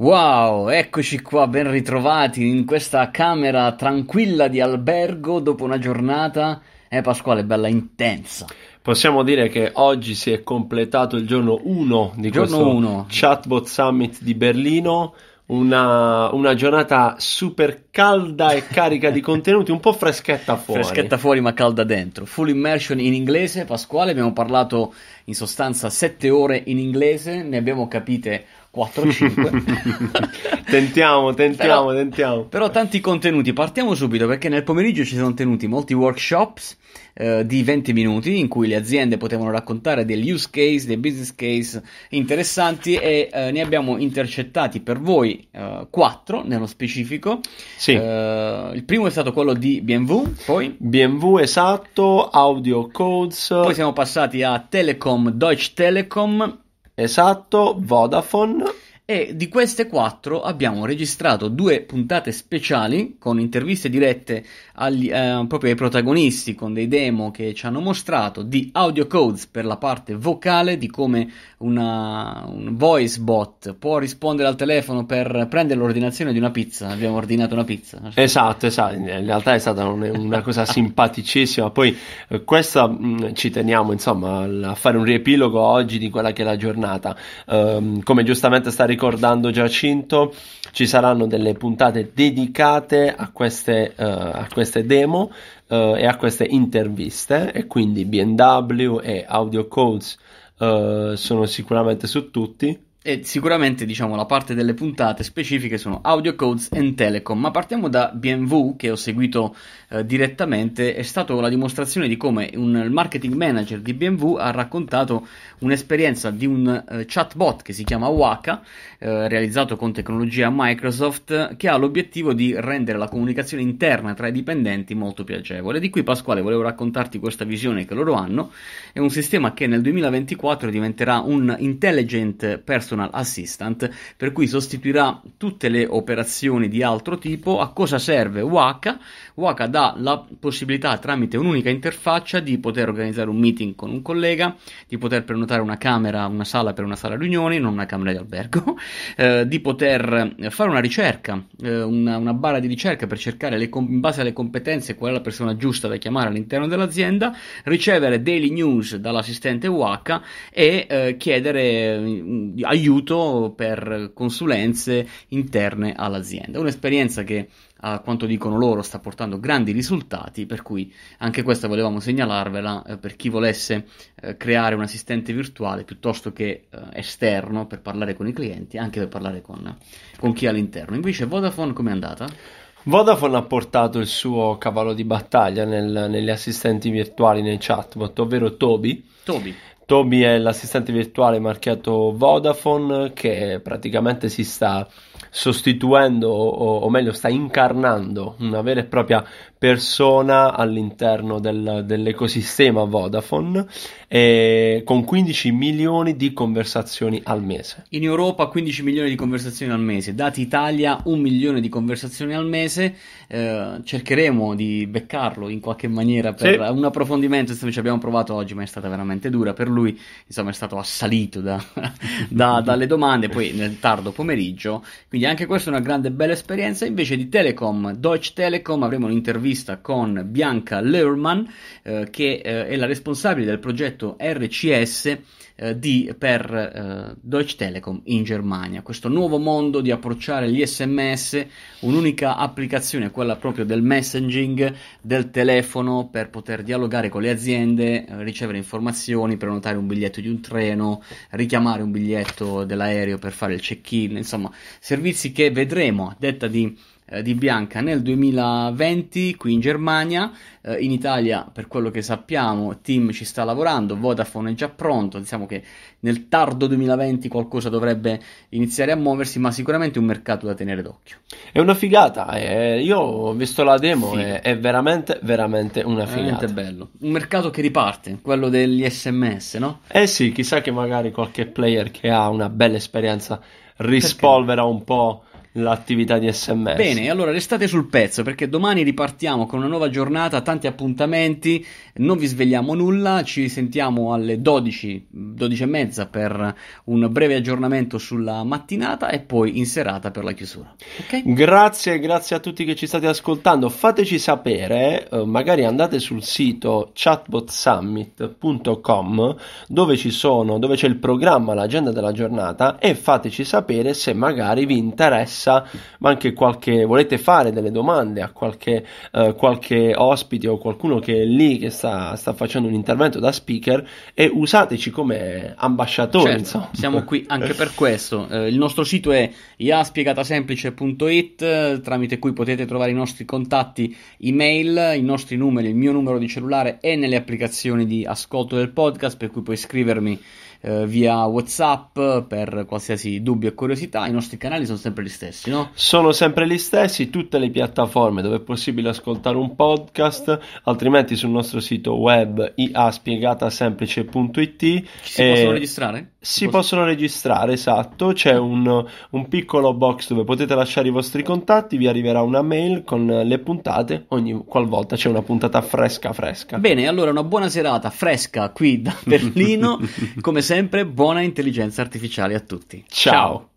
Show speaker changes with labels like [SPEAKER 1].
[SPEAKER 1] Wow, eccoci qua ben ritrovati in questa camera tranquilla di albergo dopo una giornata, eh Pasquale, bella intensa.
[SPEAKER 2] Possiamo dire che oggi si è completato il giorno 1 di giorno questo uno. Chatbot Summit di Berlino. Una, una, giornata super calda e carica di contenuti, un po' freschetta fuori. Freschetta fuori ma calda dentro. Full immersion
[SPEAKER 1] in inglese, Pasquale, abbiamo parlato in sostanza 7 ore in inglese, ne abbiamo capite
[SPEAKER 2] 4-5.
[SPEAKER 1] tentiamo, tentiamo, però, tentiamo. Però tanti contenuti, partiamo subito perché nel pomeriggio ci sono tenuti molti workshops eh, di 20 minuti in cui le aziende potevano raccontare degli use case, dei business case interessanti e eh, ne abbiamo intercettati per voi eh, 4 nello specifico. Sì. Eh, il primo è stato quello di BMW, poi BMW esatto, Audio Codes. Poi siamo passati a Telecom, Deutsche Telekom Esatto, Vodafone e di queste quattro abbiamo registrato due puntate speciali con interviste dirette agli, eh, proprio ai protagonisti con dei demo che ci hanno mostrato di audio codes per la parte vocale di come una, un voice bot
[SPEAKER 2] può rispondere al telefono per prendere l'ordinazione di una pizza abbiamo ordinato una pizza esatto esatto in realtà è stata un, una cosa simpaticissima poi eh, questa mh, mm, ci teniamo insomma a fare un riepilogo oggi di quella che è la giornata um, come giustamente sta ricordando ricordando Giacinto, ci saranno delle puntate dedicate a queste, uh, a queste demo uh, e a queste interviste e quindi BMW e Audio Codes uh, sono sicuramente su tutti
[SPEAKER 1] e sicuramente diciamo la parte delle puntate specifiche sono Audio Codes e Telecom, ma partiamo da BMW che ho seguito eh, direttamente, è stata la dimostrazione di come un, il marketing manager di BMW ha raccontato un'esperienza di un eh, chatbot che si chiama Waka, eh, realizzato con tecnologia Microsoft, che ha l'obiettivo di rendere la comunicazione interna tra i dipendenti molto piacevole. Di qui Pasquale volevo raccontarti questa visione che loro hanno, è un sistema che nel 2024 diventerà un intelligent personal Personal Assistant, per cui sostituirà tutte le operazioni di altro tipo. A cosa serve Waka? Waka dà la possibilità tramite un'unica interfaccia di poter organizzare un meeting con un collega, di poter prenotare una camera, una sala per una sala riunioni, non una camera di albergo, eh, di poter fare una ricerca, eh, una, una, barra di ricerca per cercare le, in base alle competenze qual è la persona giusta da chiamare all'interno dell'azienda, ricevere daily news dall'assistente Waka e eh, chiedere aiuto mm, aiuto per consulenze interne all'azienda. Un'esperienza che a quanto dicono loro sta portando grandi risultati, per cui anche questa volevamo segnalarvela eh, per chi volesse eh, creare un assistente virtuale piuttosto che eh, esterno per parlare
[SPEAKER 2] con i clienti, anche per parlare con, con chi è all'interno. Invece Vodafone com'è andata? Vodafone ha portato il suo cavallo di battaglia nel, negli assistenti virtuali, nei chatbot, ovvero Toby. Toby. Toby è l'assistente virtuale marchiato Vodafone che praticamente si sta sostituendo o, o meglio sta incarnando una vera e propria persona all'interno del, dell'ecosistema Vodafone eh, con 15 milioni di conversazioni al mese.
[SPEAKER 1] In Europa 15 milioni di conversazioni al mese, dati Italia un milione di conversazioni al mese, eh, cercheremo di beccarlo in qualche maniera per sì. un approfondimento, ci abbiamo provato oggi ma è stata veramente dura per lui lui insomma è stato assalito da, da, dalle domande, poi nel tardo pomeriggio, quindi anche questa è una grande bella esperienza, invece di Telecom, Deutsche Telekom, avremo un'intervista con Bianca Lehrmann eh, che eh, è la responsabile del progetto RCS eh, di, per eh, Deutsche Telekom in Germania, questo nuovo mondo di approcciare gli sms, un'unica applicazione, quella proprio del messaging, del telefono per poter dialogare con le aziende, eh, ricevere informazioni, prenotare prenotare un biglietto di un treno, richiamare un biglietto dell'aereo per fare il check-in, insomma, servizi che vedremo a detta di eh, di Bianca nel 2020 qui in Germania, eh, in Italia per quello che sappiamo Team ci sta lavorando, Vodafone è già pronto, diciamo che nel tardo 2020 qualcosa dovrebbe iniziare a muoversi, ma sicuramente un mercato da tenere d'occhio.
[SPEAKER 2] È una figata, eh, io ho visto la demo, è, è, veramente, veramente una figata. Veramente bello, un mercato che riparte, quello degli sms, no? Eh sì, chissà che magari qualche player che ha una bella esperienza rispolvera Perché? un po' l'attività di SMS. Bene, allora restate sul
[SPEAKER 1] pezzo perché domani ripartiamo con una nuova giornata, tanti appuntamenti, non vi svegliamo nulla, ci sentiamo alle 12, 12 e mezza per un breve aggiornamento
[SPEAKER 2] sulla mattinata e poi in serata per la chiusura. Okay? Grazie, grazie a tutti che ci state ascoltando, fateci sapere, eh, magari andate sul sito chatbotsummit.com dove ci sono, dove c'è il programma, l'agenda della giornata e fateci sapere se magari vi interessa stessa, ma anche qualche volete fare delle domande a qualche, eh, qualche ospite o qualcuno che è lì che sta, sta, facendo un intervento da speaker e usateci come ambasciatori. Certo, siamo
[SPEAKER 1] qui anche per questo. Eh, il nostro sito è iaspiegatasemplice.it tramite cui potete trovare i nostri contatti, email, i nostri numeri, il mio numero di cellulare e nelle applicazioni di ascolto del podcast per cui puoi scrivermi eh, via WhatsApp per qualsiasi
[SPEAKER 2] dubbio e curiosità. I nostri canali sono sempre gli stessi stessi, no? Sono sempre gli stessi, tutte le piattaforme dove è possibile ascoltare un podcast, altrimenti sul nostro sito web iaspiegatasemplice.it Ci si e... possono registrare? Si, si possono... possono registrare, esatto, c'è un, un piccolo box dove potete lasciare i vostri contatti, vi arriverà una mail con le puntate, ogni qualvolta c'è una puntata fresca fresca. Bene, allora una buona serata
[SPEAKER 1] fresca qui da Berlino, come sempre buona intelligenza artificiale a tutti. Ciao. Ciao.